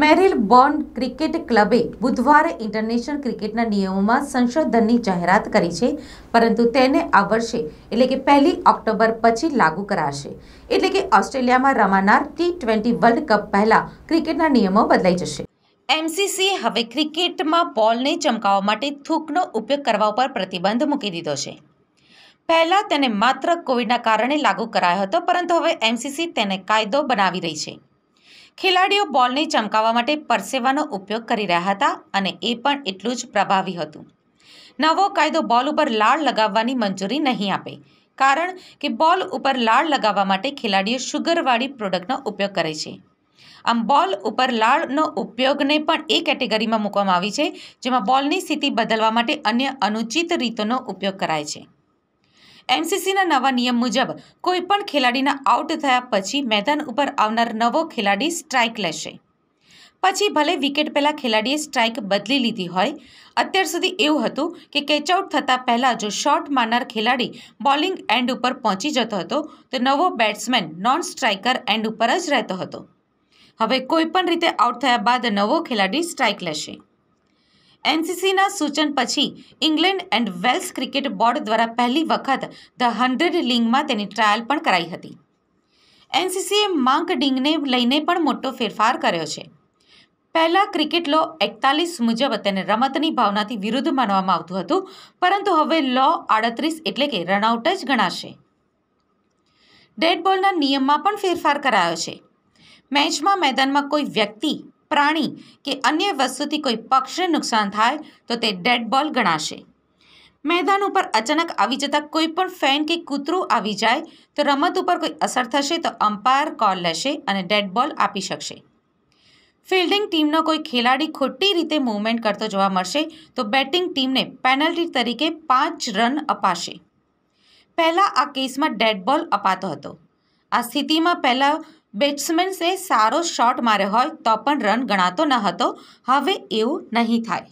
Merrill Born cricket ક્લબે બુધવારે international ક્રિકેટના નિયમોમાં સંશોધનની જાહેરાત કરી છે પરંતુ તેને આ વર્ષે એટલે કે પહેલી ઓક્ટોબર પછી લાગુ કરાશે એટલે કે ઓસ્ટ્રેલિયામાં રમાનાર ટી ટ્વેન્ટી વર્લ્ડ કપ પહેલાં ક્રિકેટના નિયમો બદલાઈ જશે એમસીસીએ હવે ક્રિકેટમાં બોલને ચમકાવવા માટે થૂકનો ઉપયોગ કરવા ઉપર પ્રતિબંધ મૂકી દીધો છે પહેલાં તેને માત્ર કોવિડના કારણે લાગુ કરાયો હતો પરંતુ હવે એમસીસી તેને કાયદો બનાવી રહી છે ખેલાડીઓ બોલને ચમકાવવા માટે પરસેવાનો ઉપયોગ કરી રહ્યા હતા અને એ પણ એટલું જ પ્રભાવી હતું નવો કાયદો બોલ ઉપર લાળ લગાવવાની મંજૂરી નહીં આપે કારણ કે બોલ ઉપર લાળ લગાવવા માટે ખેલાડીઓ શુગરવાળી પ્રોડક્ટનો ઉપયોગ કરે છે આમ બોલ ઉપર લાળનો ઉપયોગને પણ એ કેટેગરીમાં મૂકવામાં આવી છે જેમાં બોલની સ્થિતિ બદલવા માટે અન્ય અનુચિત રીતોનો ઉપયોગ કરાય છે એનસીસીના નવા નિયમ મુજબ કોઈપણ ખેલાડીના આઉટ થયા પછી મેદાન ઉપર આવનાર નવો ખેલાડી સ્ટ્રાઇક લેશે પછી ભલે વિકેટ પહેલાં ખેલાડીએ સ્ટ્રાઇક બદલી લીધી હોય અત્યાર સુધી એવું હતું કે કેચઆઉટ થતાં પહેલાં જો શોટ મારનાર ખેલાડી બોલિંગ એન્ડ ઉપર પહોંચી જતો હતો તો નવો બેટ્સમેન નોન સ્ટ્રાઇકર એન્ડ ઉપર જ રહેતો હતો હવે કોઈપણ રીતે આઉટ થયા બાદ નવો ખેલાડી સ્ટ્રાઇક લેશે એનસીસીના સૂચન પછી England and Wales cricket board દ્વારા પહેલી વખત ધ હંડ્રેડ લીગમાં તેની ટ્રાયલ પણ કરાઈ હતી એનસીસીએ માંક ડિંગને લઈને પણ મોટો ફેરફાર કર્યો છે પહેલાં ક્રિકેટ લો એકતાલીસ મુજબ તેને રમતની ભાવનાથી વિરુદ્ધ માનવામાં આવતું હતું પરંતુ હવે લો આડત્રીસ એટલે કે રનઆઉટ જ ગણાશે ડેડ બોલના નિયમમાં પણ ફેરફાર કરાયો છે મેચમાં મેદાનમાં કોઈ વ્યક્તિ પ્રાણી કે અન્ય વસ્તુથી કોઈ પક્ષને નુકસાન થાય તો તે ડેડ બોલ ગણાશે મેદાન ઉપર અચાનક આવી જતાં કોઈ પણ ફેન કે કૂતરું આવી જાય તો રમત ઉપર કોઈ અસર થશે તો અમ્પાયર કોલ લેશે અને ડેડ બોલ આપી શકશે ફિલ્ડિંગ ટીમનો કોઈ ખેલાડી ખોટી રીતે મૂવમેન્ટ કરતો જોવા મળશે તો બેટિંગ ટીમને પેનલ્ટી તરીકે પાંચ રન અપાશે પહેલાં આ કેસમાં ડેડ બોલ અપાતો હતો આ સ્થિતિમાં પહેલાં બેટ્સમેન્સે સારો શોટ માર્યો હોય તો પણ રન ગણાતો ન હતો હવે એવું નહીં થાય